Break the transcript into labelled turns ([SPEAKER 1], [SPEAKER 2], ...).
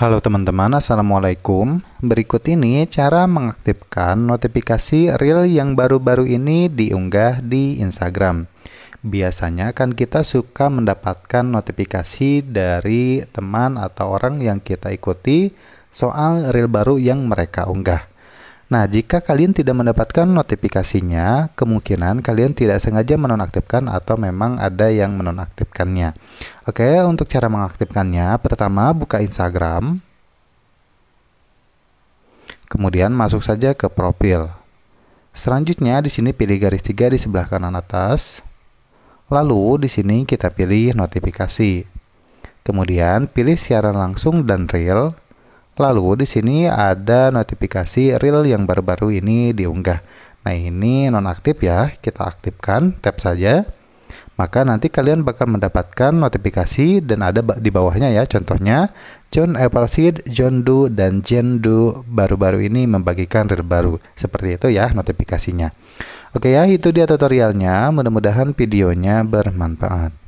[SPEAKER 1] Halo teman-teman, Assalamualaikum. Berikut ini cara mengaktifkan notifikasi reel yang baru-baru ini diunggah di Instagram. Biasanya kan kita suka mendapatkan notifikasi dari teman atau orang yang kita ikuti soal reel baru yang mereka unggah. Nah, jika kalian tidak mendapatkan notifikasinya, kemungkinan kalian tidak sengaja menonaktifkan atau memang ada yang menonaktifkannya. Oke, untuk cara mengaktifkannya, pertama buka Instagram. Kemudian masuk saja ke profil. Selanjutnya di sini pilih garis tiga di sebelah kanan atas. Lalu di sini kita pilih notifikasi. Kemudian pilih siaran langsung dan real. Lalu di sini ada notifikasi reel yang baru-baru ini diunggah. Nah ini nonaktif ya, kita aktifkan, tab saja. Maka nanti kalian bakal mendapatkan notifikasi dan ada di bawahnya ya contohnya John Appleseed, John Doe, dan Jen Doe baru-baru ini membagikan reel baru. Seperti itu ya notifikasinya. Oke ya itu dia tutorialnya, mudah-mudahan videonya bermanfaat.